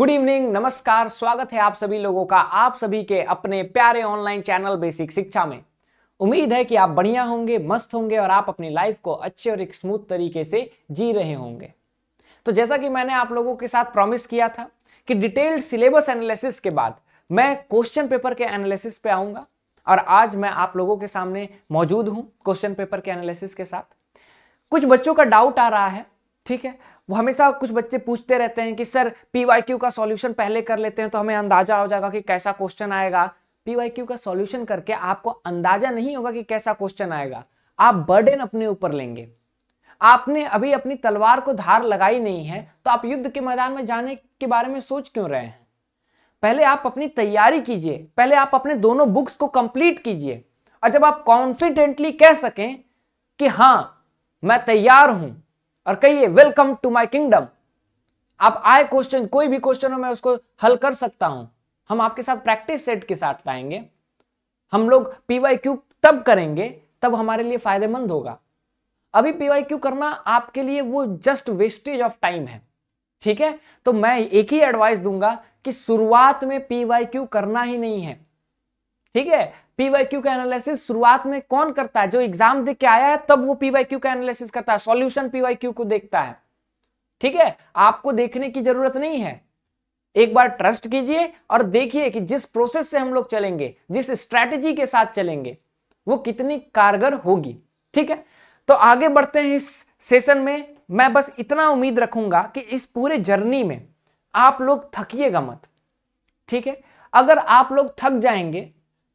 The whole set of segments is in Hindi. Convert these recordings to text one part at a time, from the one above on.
गुड इवनिंग नमस्कार स्वागत है आप सभी लोगों का आप सभी के अपने प्यारे ऑनलाइन चैनल बेसिक शिक्षा में उम्मीद है कि आप बढ़िया होंगे मस्त होंगे और आप अपनी लाइफ को अच्छे और एक स्मूथ तरीके से जी रहे होंगे तो जैसा कि मैंने आप लोगों के साथ प्रॉमिस किया था कि डिटेल्ड सिलेबस एनालिसिस के बाद मैं क्वेश्चन पेपर के एनालिसिस पे आऊंगा और आज मैं आप लोगों के सामने मौजूद हूं क्वेश्चन पेपर के एनालिसिस के साथ कुछ बच्चों का डाउट आ रहा है ठीक है वो हमेशा कुछ बच्चे पूछते रहते हैं कि सर पी का सॉल्यूशन पहले कर लेते हैं तो हमें अंदाजा हो जाएगा कि कैसा क्वेश्चन आएगा पी का सॉल्यूशन करके आपको अंदाजा नहीं होगा कि कैसा क्वेश्चन आएगा आप बर्डन अपने ऊपर लेंगे आपने अभी अपनी तलवार को धार लगाई नहीं है तो आप युद्ध के मैदान में जाने के बारे में सोच क्यों रहे हैं पहले आप अपनी तैयारी कीजिए पहले आप अपने दोनों बुक्स को कंप्लीट कीजिए और जब आप कॉन्फिडेंटली कह सकें कि हाँ मैं तैयार हूं और कहिए वेलकम टू माई किंगडम आप आए क्वेश्चन कोई भी क्वेश्चन हो मैं उसको हल कर सकता हूं हम आपके साथ प्रैक्टिस सेट के साथ आएंगे हम लोग पीवाई क्यू तब करेंगे तब हमारे लिए फायदेमंद होगा अभी पीवाई क्यू करना आपके लिए वो जस्ट वेस्टेज ऑफ टाइम है ठीक है तो मैं एक ही एडवाइस दूंगा कि शुरुआत में पीवाई क्यू करना ही नहीं है ठीक है पीवाईक्यू का एनालिसिस शुरुआत में कौन करता है जो एग्जाम दे के आया है तब वो पीवाईक्यू का एनालिसिस करता है सॉल्यूशन पीवाईक्यू को देखता है ठीक है आपको देखने की जरूरत नहीं है एक बार ट्रस्ट कीजिए और देखिए कि जिस प्रोसेस से हम लोग चलेंगे जिस स्ट्रेटेजी के साथ चलेंगे वो कितनी कारगर होगी ठीक है तो आगे बढ़ते हैं इस सेशन में मैं बस इतना उम्मीद रखूंगा कि इस पूरे जर्नी में आप लोग थकिएगा मत ठीक है अगर आप लोग थक जाएंगे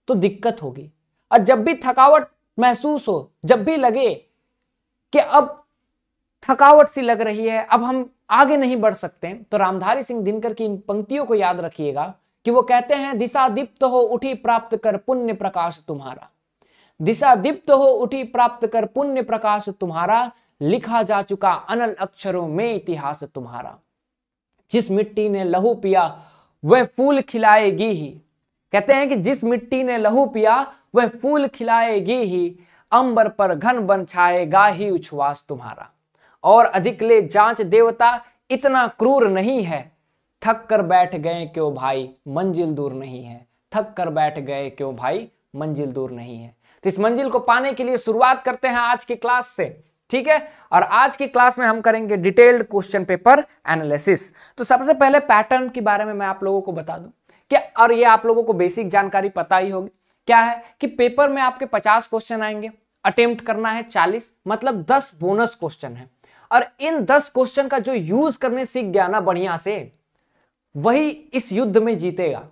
तो दिक्कत होगी और जब भी थकावट महसूस हो जब भी लगे कि अब थकावट सी लग रही है अब हम आगे नहीं बढ़ सकते तो रामधारी सिंह दिनकर की इन पंक्तियों को याद रखिएगा कि वो कहते हैं दिशा दीप्त हो उठी प्राप्त कर पुण्य प्रकाश तुम्हारा दिशा दीप्त हो उठी प्राप्त कर पुण्य प्रकाश तुम्हारा लिखा जा चुका अनल अक्षरों में इतिहास तुम्हारा जिस मिट्टी ने लहू पिया वह फूल खिलाएगी ही कहते हैं कि जिस मिट्टी ने लहू पिया वह फूल खिलाएगी ही अंबर पर घन बन छाएगा ही उच्छ्वास तुम्हारा और अधिक ले जांच देवता इतना क्रूर नहीं है थक कर बैठ गए क्यों भाई मंजिल दूर नहीं है थक कर बैठ गए क्यों भाई मंजिल दूर नहीं है तो इस मंजिल को पाने के लिए शुरुआत करते हैं आज की क्लास से ठीक है और आज की क्लास में हम करेंगे डिटेल्ड क्वेश्चन पेपर एनालिसिस तो सबसे पहले पैटर्न के बारे में मैं आप लोगों को बता दूं क्या और ये आप लोगों को बेसिक जानकारी पता ही होगी क्या है कि पेपर में आपके 50 क्वेश्चन आएंगे अटेम्प्ट करना है 40 मतलब 10 बोनस क्वेश्चन है और इन 10 क्वेश्चन का जो यूज करने सीख गया ना बढ़िया से वही इस युद्ध में जीतेगा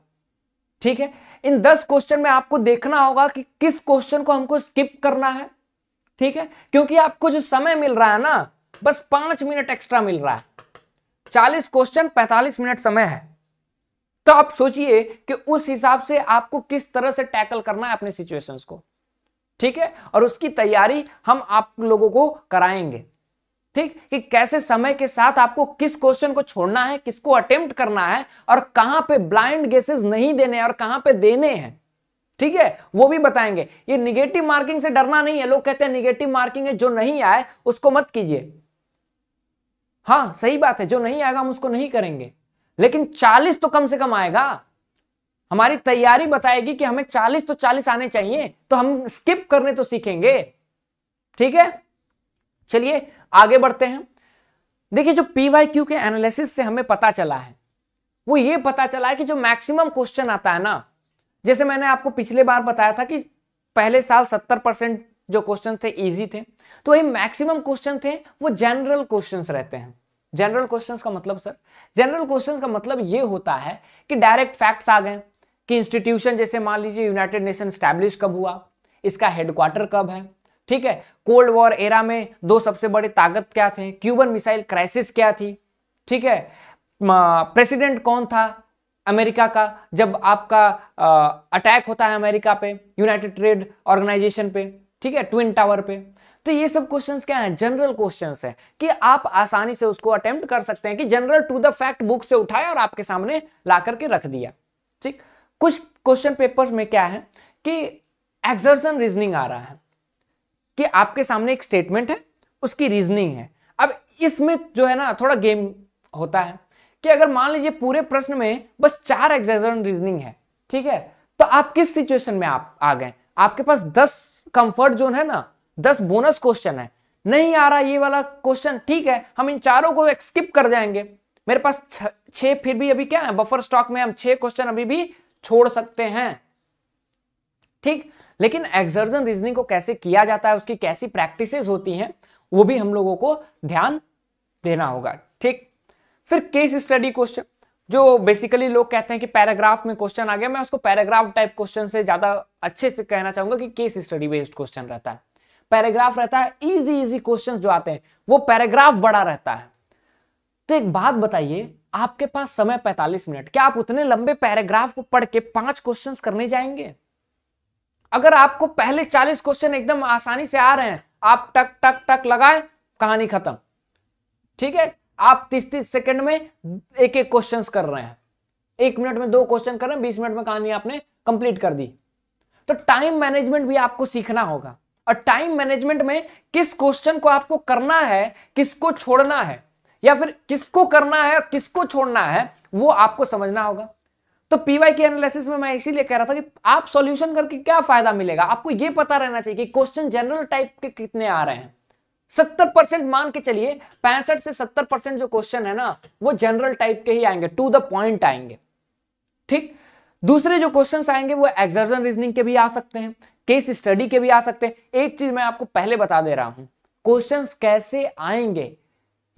ठीक है इन 10 क्वेश्चन में आपको देखना होगा कि किस क्वेश्चन को हमको स्किप करना है ठीक है क्योंकि आपको जो समय मिल रहा है ना बस पांच मिनट एक्स्ट्रा मिल रहा है चालीस क्वेश्चन पैंतालीस मिनट समय है तो आप सोचिए कि उस हिसाब से आपको किस तरह से टैकल करना है अपने सिचुएशंस को ठीक है और उसकी तैयारी हम आप लोगों को कराएंगे ठीक कि कैसे समय के साथ आपको किस क्वेश्चन को छोड़ना है किसको अटेम्प्ट करना है और कहां पे ब्लाइंड गेसेस नहीं देने और कहां पे देने हैं ठीक है वो भी बताएंगे ये निगेटिव मार्किंग से डरना नहीं है लोग कहते हैं निगेटिव मार्किंग है जो नहीं आए उसको मत कीजिए हाँ सही बात है जो नहीं आएगा हम उसको नहीं करेंगे लेकिन चालीस तो कम से कम आएगा हमारी तैयारी बताएगी कि हमें चालीस तो चालीस आने चाहिए तो हम स्किप करने तो सीखेंगे ठीक है चलिए आगे बढ़ते हैं देखिए जो पीवाई क्यू के एनालिसिस से हमें पता चला है वो ये पता चला है कि जो मैक्सिमम क्वेश्चन आता है ना जैसे मैंने आपको पिछले बार बताया था कि पहले साल सत्तर परसेंट जो क्वेश्चन थे इजी थे तो वही मैक्सिमम क्वेश्चन थे वो जनरल क्वेश्चन रहते हैं जनरल क्वेश्चंस का मतलब सर जनरल क्वेश्चंस का मतलब ये होता है कि डायरेक्ट फैक्ट्स आ गए कि इंस्टीट्यूशन जैसे मान लीजिए यूनाइटेड नेशन स्टैब्लिश कब हुआ इसका हेडक्वार्टर कब है ठीक है कोल्ड वॉर एरा में दो सबसे बड़े ताकत क्या थे क्यूबन मिसाइल क्राइसिस क्या थी ठीक है प्रेसिडेंट कौन था अमेरिका का जब आपका अटैक होता है अमेरिका पे यूनाइटेड ट्रेड ऑर्गेनाइजेशन पे ठीक है ट्विन टावर पे तो ये सब क्वेश्चंस क्या हैं जनरल क्वेश्चंस हैं कि आप आसानी से उसको अटेम्प्ट कर सकते हैं कि general to the fact book से उठाए और आपके सामने ला करके रख दिया ठीक कुछ क्वेश्चन पेपर में क्या है कि एक्सर्सन रीजनिंग आ रहा है कि आपके सामने एक स्टेटमेंट है उसकी रीजनिंग है अब इसमें जो है ना थोड़ा गेम होता है कि अगर मान लीजिए पूरे प्रश्न में बस चार एक्सर्सन रीजनिंग है ठीक है तो आप किस सिचुएशन में आप आ गए आपके पास दस कंफर्ट जोन है ना दस बोनस क्वेश्चन है नहीं आ रहा ये वाला क्वेश्चन ठीक है हम इन चारों को स्किप कर जाएंगे मेरे पास छह फिर भी अभी क्या है बफर स्टॉक में हम छह क्वेश्चन अभी भी छोड़ सकते हैं ठीक लेकिन एक्सर्जन रीजनिंग को कैसे किया जाता है उसकी कैसी प्रैक्टिसेस होती हैं वो भी हम लोगों को ध्यान देना होगा ठीक फिर केस स्टडी क्वेश्चन जो बेसिकली लोग कहते हैं कि पैराग्राफ में क्वेश्चन आ गया मैं उसको पैराग्राफ टाइप क्वेश्चन से ज्यादा अच्छे से कहना चाहूंगा कि केस स्टडी बेस्ड क्वेश्चन रहता है पैराग्राफ रहता है इजी इजी क्वेश्चंस जो आते हैं वो पैराग्राफ बड़ा रहता है तो एक बात बताइए आपके पास समय 45 मिनट क्या आप उतने लंबे पैराग्राफ को पढ़ के पांच क्वेश्चन करने जाएंगे अगर आपको पहले 40 क्वेश्चन एकदम आसानी से आ रहे हैं आप टक टक टक लगाए कहानी खत्म ठीक है आप तीस तीस सेकंड में एक एक क्वेश्चंस कर रहे हैं एक मिनट में दो क्वेश्चन कर रहे हैं बीस मिनट में कहानी आपने कंप्लीट कर दी तो टाइम मैनेजमेंट भी आपको सीखना होगा और टाइम मैनेजमेंट में किस क्वेश्चन को आपको करना है किसको छोड़ना है या फिर किसको करना है और किसको छोड़ना है वो आपको समझना होगा तो पीवाई के एनालिसिस में मैं इसीलिए कह रहा था कि आप सॉल्यूशन करके क्या फायदा मिलेगा आपको ये पता रहना चाहिए कि क्वेश्चन जनरल टाइप के कितने आ रहे हैं सत्तर परसेंट मान के चलिए पैंसठ से सत्तर परसेंट जो क्वेश्चन है ना वो जनरल टाइप के ही आएंगे टू द पॉइंट आएंगे ठीक दूसरे जो क्वेश्चंस आएंगे वो एक्सर्जन रीजनिंग के भी आ सकते हैं केस स्टडी के भी आ सकते हैं एक चीज मैं आपको पहले बता दे रहा हूं क्वेश्चंस कैसे आएंगे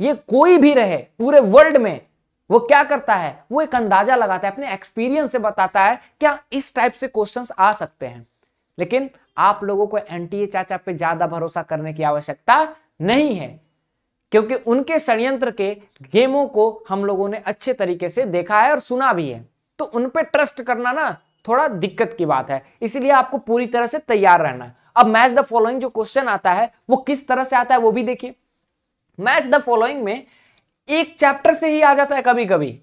ये कोई भी रहे पूरे वर्ल्ड में वो क्या करता है वो एक अंदाजा लगाता है अपने एक्सपीरियंस से बताता है क्या इस टाइप से क्वेश्चंस आ सकते हैं लेकिन आप लोगों को एनटीए चाचा पे ज्यादा भरोसा करने की आवश्यकता नहीं है क्योंकि उनके षडयंत्र के गेमों को हम लोगों ने अच्छे तरीके से देखा है और सुना भी है तो उनपे ट्रस्ट करना ना थोड़ा दिक्कत की बात है इसीलिए आपको पूरी तरह से तैयार रहना है अब मैच द फॉलोइंग जो क्वेश्चन आता है वो किस तरह से आता है वो भी देखिए मैच द फॉलोइंग में एक चैप्टर से ही आ जाता है कभी कभी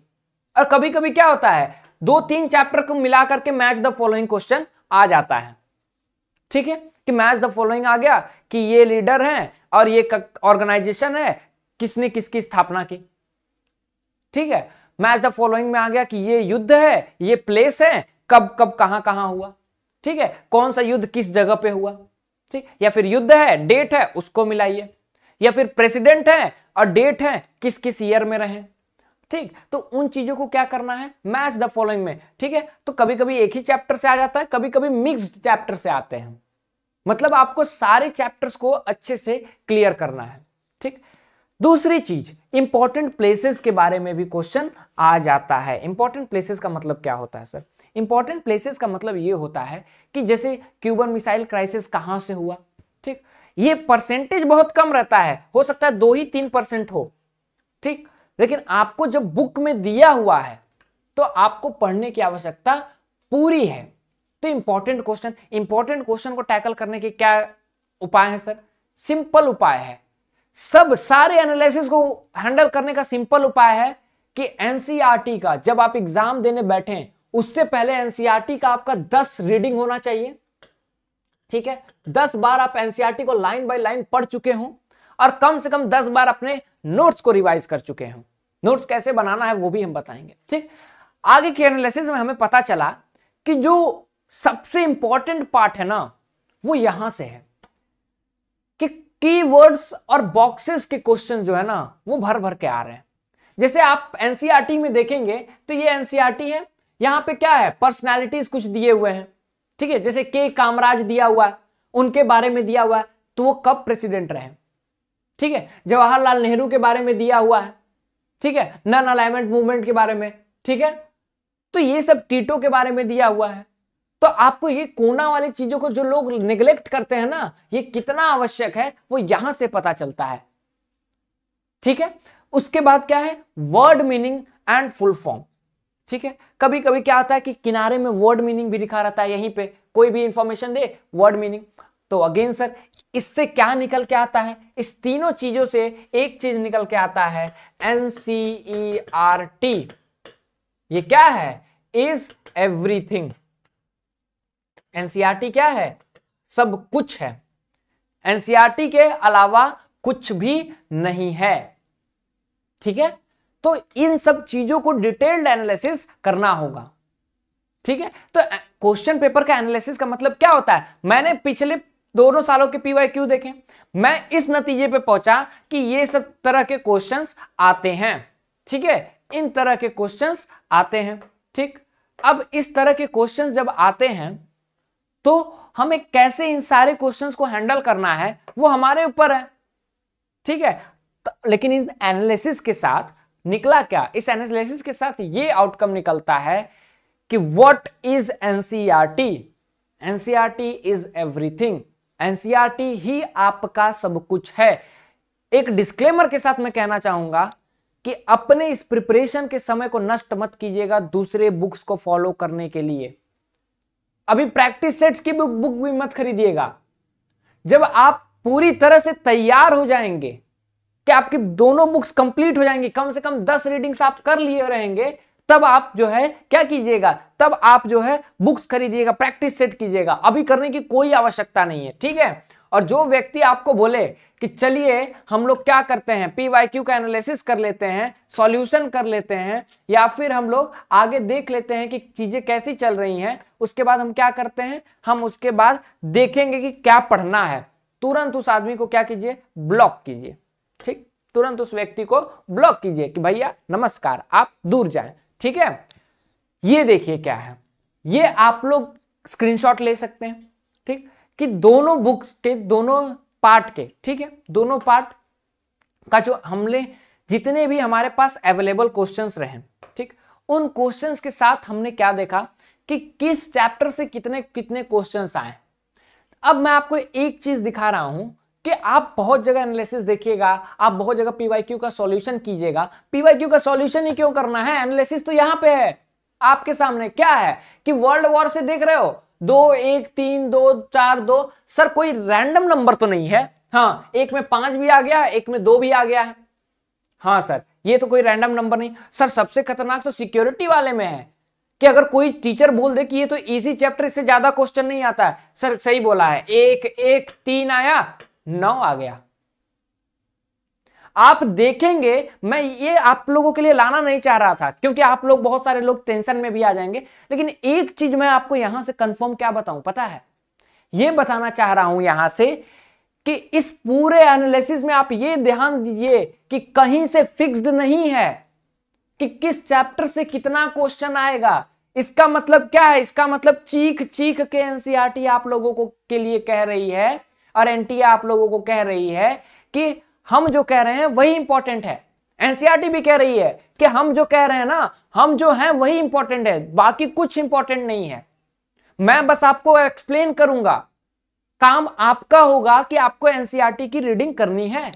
और कभी कभी क्या होता है दो तीन चैप्टर को मिला करके मैच द फॉलोइंग क्वेश्चन आ जाता है ठीक है कि मैच द फॉलोइंग आ गया कि ये लीडर है और ये ऑर्गेनाइजेशन है किसने किसकी स्थापना की ठीक है मैच द फॉलोइंग में आ गया कि ये युद्ध है ये प्लेस है कब कब कहां कहां हुआ ठीक है कौन सा युद्ध किस जगह पे हुआ ठीक या फिर युद्ध है डेट है उसको मिलाइए या फिर प्रेसिडेंट है और डेट है किस किस ईयर में रहे ठीक तो उन चीजों को क्या करना है मैच द फॉलोइंग में ठीक है तो कभी कभी एक ही चैप्टर से आ जाता है कभी कभी मिक्स्ड चैप्टर से आते हैं मतलब आपको सारे चैप्टर्स को अच्छे से क्लियर करना है ठीक दूसरी चीज इंपॉर्टेंट प्लेसेस के बारे में भी क्वेश्चन आ जाता है इंपॉर्टेंट प्लेसेस का मतलब क्या होता है सर इंपॉर्टेंट प्लेसेस का मतलब ये होता है कि जैसे क्यूबन मिसाइल क्राइसिस कहां से हुआ ठीक ये परसेंटेज बहुत कम रहता है हो सकता है दो ही तीन परसेंट हो ठीक लेकिन आपको जब बुक में दिया हुआ है तो आपको पढ़ने की आवश्यकता पूरी है तो इंपॉर्टेंट क्वेश्चन इंपॉर्टेंट क्वेश्चन को टैकल करने के क्या उपाय है सर सिंपल उपाय है सब सारे एनालिसिस को हैंडल करने का सिंपल उपाय है कि एनसीआरटी e का जब आप एग्जाम देने बैठे उससे पहले एनसीईआरटी e का आपका दस रीडिंग होना चाहिए ठीक है दस बार आप एनसीईआरटी e को लाइन बाय लाइन पढ़ चुके हों और कम से कम दस बार अपने नोट्स को रिवाइज कर चुके हों नोट्स कैसे बनाना है वो भी हम बताएंगे ठीक आगे की एनालिसिस में हमें पता चला कि जो सबसे इंपॉर्टेंट पार्ट है ना वो यहां से है कि कीवर्ड्स और बॉक्सेस के क्वेश्चन जो है ना वो भर भर के आ रहे हैं जैसे आप एनसीआरटी e में देखेंगे तो ये एनसीआरटी है यहां पे क्या है पर्सनैलिटीज कुछ दिए हुए हैं ठीक है जैसे के कामराज दिया हुआ है उनके बारे में दिया हुआ है तो वो कब प्रेसिडेंट रहे ठीक है जवाहरलाल नेहरू के बारे में दिया हुआ है ठीक है नन अलाइनमेंट मूवमेंट के बारे में ठीक है तो ये सब टीटो के बारे में दिया हुआ है तो आपको ये कोना वाली चीजों को जो लोग निगलेक्ट करते हैं ना ये कितना आवश्यक है वो यहां से पता चलता है ठीक है उसके बाद क्या है word meaning and full form ठीक है कभी कभी क्या होता है कि किनारे में वर्ड मीनिंग भी लिखा रहता है यहीं पे कोई भी इंफॉर्मेशन दे वर्ड मीनिंग तो अगेन सर इससे क्या निकल के आता है इस तीनों चीजों से एक चीज निकल के आता है N C E R T ये क्या है इज एवरीथिंग एनसीआरटी क्या है सब कुछ है एनसीआरटी e के अलावा कुछ भी नहीं है ठीक है तो इन सब चीजों को डिटेल्ड एनालिसिस करना होगा ठीक है तो क्वेश्चन पेपर का एनालिसिस का मतलब क्या होता है मैंने पिछले दोनों सालों के पीवाई क्यू देखे मैं इस नतीजे पे पहुंचा कि ये सब तरह के क्वेश्चंस आते हैं ठीक है इन तरह के क्वेश्चंस आते हैं ठीक अब इस तरह के क्वेश्चंस जब आते हैं तो हमें कैसे इन सारे क्वेश्चंस को हैंडल करना है वो हमारे ऊपर है ठीक है तो, लेकिन इस एनालिसिस के साथ निकला क्या इस एनालिसिस के साथ ये आउटकम निकलता है कि what is NCERT NCERT is everything NCERT ही आपका सब कुछ है एक डिस्क्लेमर के साथ मैं कहना चाहूंगा कि अपने इस प्रिपरेशन के समय को नष्ट मत कीजिएगा दूसरे बुक्स को फॉलो करने के लिए अभी प्रैक्टिस सेट्स की बुक बुक भी मत खरीदिएगा जब आप पूरी तरह से तैयार हो जाएंगे कि आपकी दोनों बुक्स कंप्लीट हो जाएंगी कम से कम दस रीडिंग्स आप कर लिए रहेंगे तब आप जो है क्या कीजिएगा तब आप जो है बुक्स खरीदिएगा प्रैक्टिस सेट कीजिएगा अभी करने की कोई आवश्यकता नहीं है ठीक है और जो व्यक्ति आपको बोले कि चलिए हम लोग क्या करते हैं पी वाई क्यू का एनालिसिस कर लेते हैं सॉल्यूशन कर लेते हैं या फिर हम लोग आगे देख लेते हैं कि चीज़ें कैसी चल रही हैं उसके बाद हम क्या करते हैं हम उसके बाद देखेंगे कि क्या पढ़ना है तुरंत उस आदमी को क्या कीजिए ब्लॉक कीजिए तुरंत उस व्यक्ति को ब्लॉक कीजिए कि भैया नमस्कार आप दूर जाए ठीक है ये देखिए क्या है ये आप लोग स्क्रीनशॉट ले सकते हैं ठीक कि दोनों बुक्स के दोनों पार्ट के ठीक है दोनों पार्ट का जो हमने जितने भी हमारे पास अवेलेबल क्वेश्चंस रहे ठीक उन क्वेश्चंस के साथ हमने क्या देखा कि किस चैप्टर से कितने कितने क्वेश्चंस आए अब मैं आपको एक चीज दिखा रहा हूं कि आप बहुत जगह एनालिसिस देखिएगा आप बहुत जगह पीवाई का सॉल्यूशन कीजिएगा पीवाई का सॉल्यूशन ही क्यों करना है एनालिसिस तो यहां पे है आपके सामने क्या है कि वर्ल्ड वॉर से देख रहे हो दो एक तीन दो चार दो सर कोई रैंडम नंबर तो नहीं है हाँ एक में पांच भी आ गया एक में दो भी आ गया है हाँ सर ये तो कोई रैंडम नंबर नहीं सर सबसे खतरनाक तो सिक्योरिटी वाले में है कि अगर कोई टीचर बोल दे कि ये तो इजी चैप्टर इससे ज्यादा क्वेश्चन नहीं आता है सर सही बोला है एक एक तीन आया नौ आ गया आप देखेंगे मैं ये आप लोगों के लिए लाना नहीं चाह रहा था क्योंकि आप लोग बहुत सारे लोग टेंशन में भी आ जाएंगे लेकिन एक चीज मैं आपको यहां से कंफर्म क्या बताऊं पता है ये बताना चाह रहा हूं यहां से कि इस पूरे एनालिसिस में आप ये ध्यान दीजिए कि कहीं से फिक्स्ड नहीं है कि किस चैप्टर से कितना क्वेश्चन आएगा इसका मतलब क्या है इसका मतलब चीख चीख के एनसीआरटी e आप लोगों को के लिए कह रही है और एनटीए आप लोगों को कह रही है कि हम जो कह रहे हैं वही इंपॉर्टेंट है एनसीआरटी भी कह रही है कि हम जो कह रहे हैं ना हम जो हैं वही इंपॉर्टेंट है बाकी कुछ इंपॉर्टेंट नहीं है मैं बस आपको एक्सप्लेन करूंगा काम आपका होगा कि आपको एनसीआरटी की रीडिंग करनी है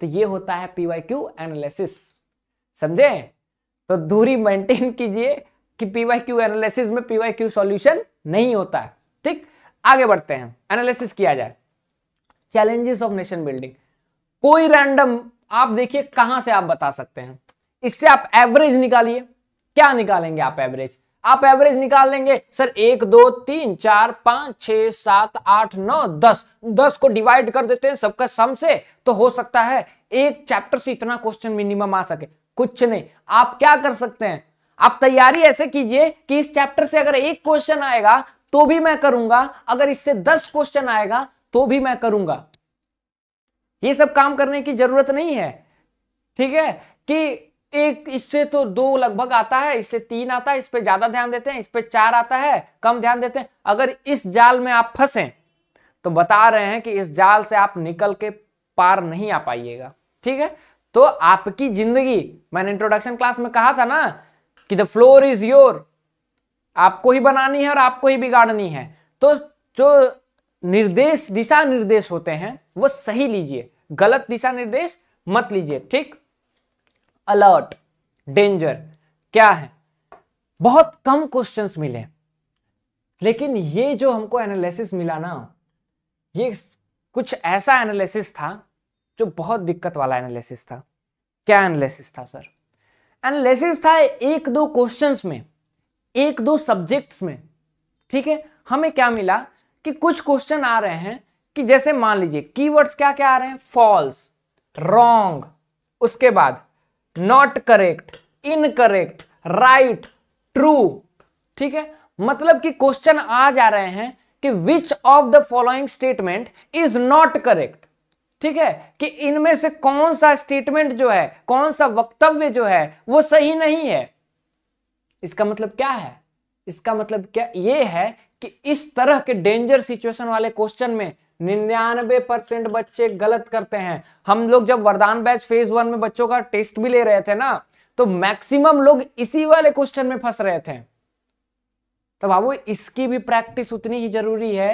तो ये होता है पीवाईक्यू एनालिसिस समझे तो दूरी मेंटेन कीजिए कि पीवाईक्यू एनालिसिस में पीवाईक्यू सॉल्यूशन नहीं होता है आगे बढ़ते हैं एनालिसिस किया जाए चैलेंजेस ऑफ नेशन बिल्डिंग कोई रैंडम आप देखिए कहां से आप बता सकते हैं इससे आप एवरेज निकालिए क्या निकालेंगे आप एवरेज आप एवरेज निकाल लेंगे सर एक दो तीन चार पांच छ सात आठ नौ दस दस को डिवाइड कर देते हैं सबका सम से तो हो सकता है एक चैप्टर से इतना क्वेश्चन मिनिमम आ सके कुछ नहीं आप क्या कर सकते हैं आप तैयारी ऐसे कीजिए कि इस चैप्टर से अगर एक क्वेश्चन आएगा तो भी मैं करूंगा अगर इससे दस क्वेश्चन आएगा तो भी मैं करूंगा ये सब काम करने की जरूरत नहीं है ठीक है कि एक इससे तो दो लगभग आता है इससे तीन आता है इस पर ज्यादा ध्यान देते हैं इस पर चार आता है कम ध्यान देते हैं अगर इस जाल में आप फंसे तो बता रहे हैं कि इस जाल से आप निकल के पार नहीं आ पाइएगा ठीक है तो आपकी जिंदगी मैंने इंट्रोडक्शन क्लास में कहा था ना कि द फ्लोर इज योर आपको ही बनानी है और आपको ही बिगाड़नी है तो जो निर्देश दिशा निर्देश होते हैं वो सही लीजिए गलत दिशा निर्देश मत लीजिए ठीक अलर्ट डेंजर क्या है बहुत कम क्वेश्चंस मिले लेकिन ये जो हमको एनालिसिस मिला ना ये कुछ ऐसा एनालिसिस था जो बहुत दिक्कत वाला एनालिसिस था क्या एनालिसिस था सर एनालिसिस था एक दो क्वेश्चंस में एक दो सब्जेक्ट्स में ठीक है हमें क्या मिला कि कुछ क्वेश्चन आ रहे हैं कि जैसे मान लीजिए कीवर्ड्स क्या क्या आ रहे हैं फॉल्स रॉन्ग उसके बाद not correct incorrect right true ठीक है मतलब कि क्वेश्चन आ जा रहे हैं कि which of the following statement is not correct ठीक है कि इनमें से कौन सा स्टेटमेंट जो है कौन सा वक्तव्य जो है वो सही नहीं है इसका मतलब क्या है इसका मतलब क्या ये है कि इस तरह के डेंजर सिचुएशन वाले क्वेश्चन में निन्यानबे परसेंट बच्चे गलत करते हैं हम लोग जब वरदान बैच फेज वन में बच्चों का टेस्ट भी ले रहे थे ना तो मैक्सिमम लोग इसी वाले क्वेश्चन में फंस रहे थे तो बाबू इसकी भी प्रैक्टिस उतनी ही जरूरी है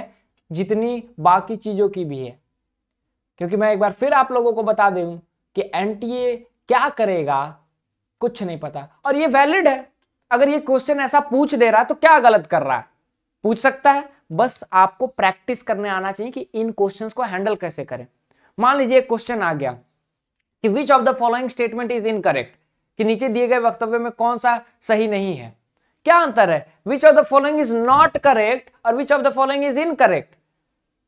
जितनी बाकी चीजों की भी है क्योंकि मैं एक बार फिर आप लोगों को बता दूं कि एनटीए क्या करेगा कुछ नहीं पता और ये वैलिड है अगर ये क्वेश्चन ऐसा पूछ दे रहा है तो क्या गलत कर रहा है पूछ सकता है बस आपको प्रैक्टिस करने आना चाहिए कि इन क्वेश्चंस को हैंडल कैसे करें मान लीजिए क्वेश्चन आ गया कि which of the following statement is incorrect कि नीचे दिए गए वक्तव्य में कौन सा सही नहीं है क्या अंतर है which of the following is not correct और which of the following is incorrect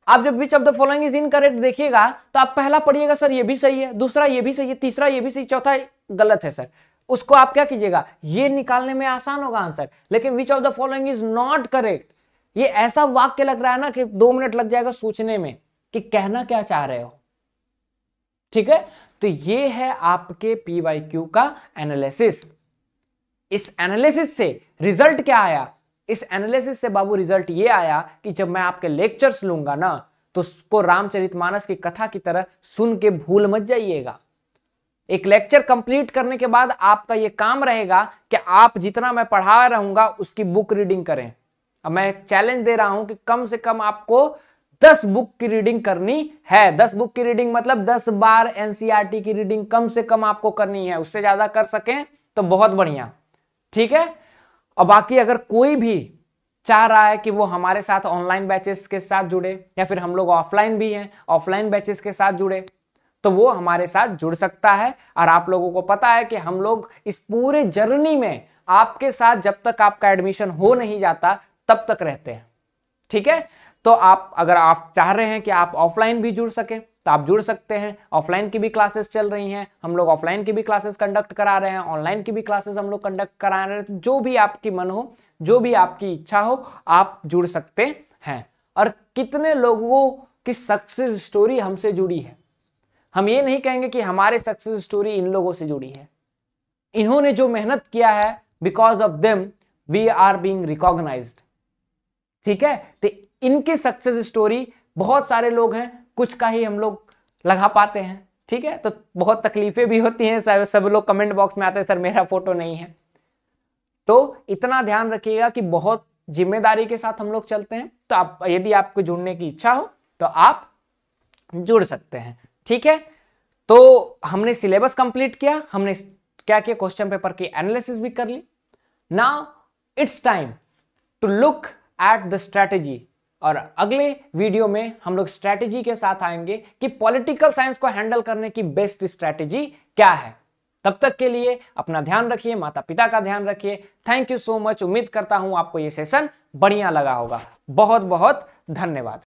आप जब which of the following is incorrect देखिएगा तो आप पहला पढ़िएगा सर ये भी सही है दूसरा ये भी सही है तीसरा ये भी सही चौथा गलत है सर उसको आप क्या कीजिएगा ये निकालने में आसान होगा आंसर लेकिन which of the following is not correct ये ऐसा वाक्य लग रहा है ना कि दो मिनट लग जाएगा सोचने में कि कहना क्या चाह रहे हो ठीक है तो ये है आपके पीवाई का एनालिसिस इस एनालिसिस से रिजल्ट क्या आया इस एनालिसिस से बाबू रिजल्ट ये आया कि जब मैं आपके लेक्चर्स लूंगा ना तो उसको रामचरितमानस की कथा की तरह सुन के भूल मत जाइएगा एक लेक्चर कंप्लीट करने के बाद आपका यह काम रहेगा कि आप जितना मैं पढ़ा रहूंगा उसकी बुक रीडिंग करें अब मैं चैलेंज दे रहा हूं कि कम से कम आपको दस बुक की रीडिंग करनी है दस बुक की रीडिंग मतलब दस बार एनसीईआरटी e की रीडिंग कम से कम आपको करनी है उससे ज्यादा कर सकें तो बहुत बढ़िया ठीक है और बाकी अगर कोई भी चाह रहा है कि वो हमारे साथ ऑनलाइन बैचेस के साथ जुड़े या फिर हम लोग ऑफलाइन भी हैं ऑफलाइन बैचेस के साथ जुड़े तो वो हमारे साथ जुड़ सकता है और आप लोगों को पता है कि हम लोग इस पूरे जर्नी में आपके साथ जब तक आपका एडमिशन हो नहीं जाता तब तक रहते हैं ठीक है तो आप अगर आप चाह रहे हैं कि आप ऑफलाइन भी जुड़ सकें तो आप जुड़ सकते हैं ऑफलाइन की भी क्लासेस चल रही हैं हम लोग ऑफलाइन की भी क्लासेस कंडक्ट करा रहे हैं ऑनलाइन की भी क्लासेस हम लोग कंडक्ट करा रहे हैं तो जो भी आपकी मन हो जो भी आपकी इच्छा हो आप जुड़ सकते हैं और कितने लोगों की सक्सेस स्टोरी हमसे जुड़ी है हम ये नहीं कहेंगे कि हमारे सक्सेस स्टोरी इन लोगों से जुड़ी है इन्होंने जो मेहनत किया है because of them we are being recognise ठीक है तो इनकी सक्सेस स्टोरी बहुत सारे लोग हैं कुछ का ही हम लोग लगा पाते हैं ठीक है तो बहुत तकलीफें भी होती हैं सब सब लोग कमेंट बॉक्स में आते हैं सर मेरा फोटो नहीं है तो इतना ध्यान रखिएगा कि बहुत जिम्मेदारी के साथ हम लोग चलते हैं तो आप यदि आपको जुड़ने की इच्छा हो तो आप जुड़ सकते हैं ठीक है तो हमने सिलेबस कंप्लीट किया हमने क्या किया क्वेश्चन पेपर की एनालिसिस भी कर ली now it's time to look at the strategy और अगले वीडियो में हम लोग स्ट्रैटेजी के साथ आएंगे कि पॉलिटिकल साइंस को हैंडल करने की बेस्ट स्ट्रैटेजी क्या है तब तक के लिए अपना ध्यान रखिए माता पिता का ध्यान रखिए थैंक यू सो मच उम्मीद करता हूं आपको ये सेशन बढ़िया लगा होगा बहुत बहुत धन्यवाद